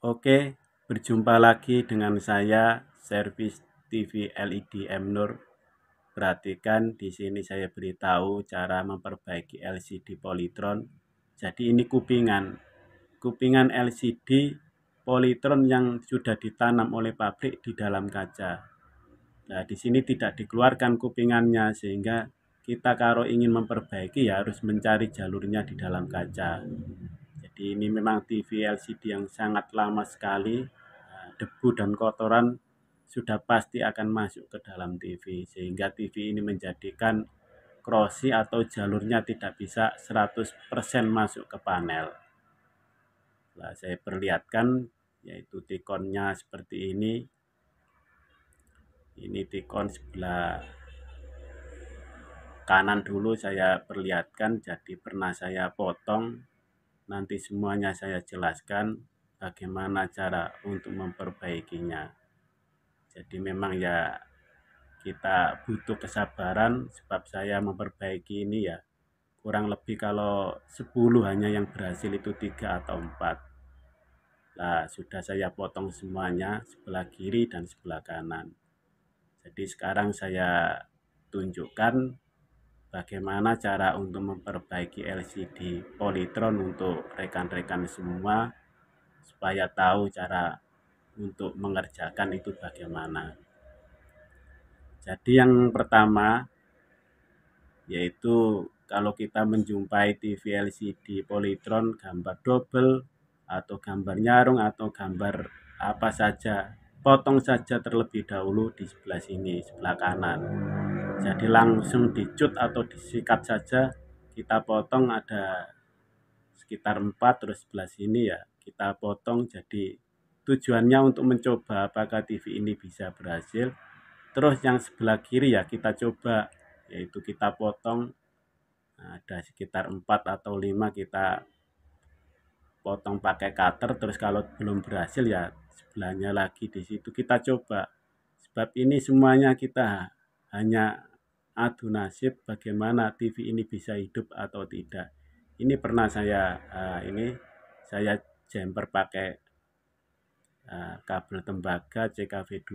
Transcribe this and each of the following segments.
Oke, berjumpa lagi dengan saya Servis TV LED M Nur. Perhatikan di sini saya beritahu cara memperbaiki LCD Polytron. Jadi ini kupingan. Kupingan LCD Polytron yang sudah ditanam oleh pabrik di dalam kaca. Nah, di sini tidak dikeluarkan kupingannya sehingga kita kalau ingin memperbaiki ya harus mencari jalurnya di dalam kaca ini memang TV LCD yang sangat lama sekali eh, debu dan kotoran sudah pasti akan masuk ke dalam TV sehingga TV ini menjadikan krosi atau jalurnya tidak bisa 100% masuk ke panel. Nah, saya perlihatkan yaitu tikonnya seperti ini. Ini tikon sebelah kanan dulu saya perlihatkan jadi pernah saya potong Nanti semuanya saya jelaskan bagaimana cara untuk memperbaikinya. Jadi memang ya kita butuh kesabaran sebab saya memperbaiki ini ya kurang lebih kalau 10 hanya yang berhasil itu tiga atau empat Nah, sudah saya potong semuanya sebelah kiri dan sebelah kanan. Jadi sekarang saya tunjukkan bagaimana cara untuk memperbaiki LCD Polytron untuk rekan-rekan semua supaya tahu cara untuk mengerjakan itu bagaimana. Jadi yang pertama yaitu kalau kita menjumpai TV LCD Polytron gambar double atau gambar nyarung atau gambar apa saja, potong saja terlebih dahulu di sebelah sini, sebelah kanan jadi langsung dicut atau disikat saja kita potong ada sekitar 4 terus sebelah sini ya kita potong jadi tujuannya untuk mencoba apakah TV ini bisa berhasil terus yang sebelah kiri ya kita coba yaitu kita potong ada sekitar 4 atau 5 kita potong pakai cutter terus kalau belum berhasil ya sebelahnya lagi di situ kita coba sebab ini semuanya kita hanya adu nasib bagaimana TV ini bisa hidup atau tidak. Ini pernah saya uh, ini saya jumper pakai uh, kabel tembaga CKV2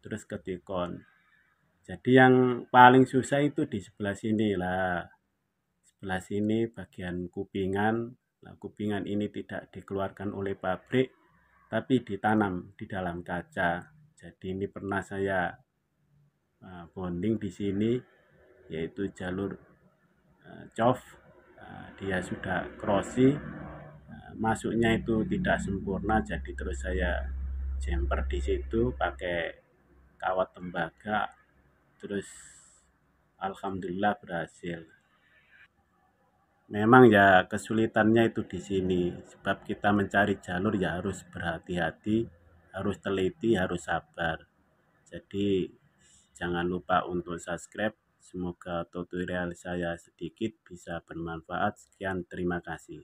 terus ke Tikon. Jadi yang paling susah itu di sebelah sini lah. Sebelah sini bagian kupingan. Nah, kupingan ini tidak dikeluarkan oleh pabrik tapi ditanam di dalam kaca. Jadi ini pernah saya Ah, bonding di sini yaitu jalur uh, dia sudah crossi masuknya itu tidak sempurna jadi terus saya jumper di situ pakai kawat tembaga terus alhamdulillah berhasil memang ya kesulitannya itu di sini sebab kita mencari jalur ya harus berhati-hati harus teliti harus sabar jadi Jangan lupa untuk subscribe. Semoga tutorial saya sedikit bisa bermanfaat. Sekian, terima kasih.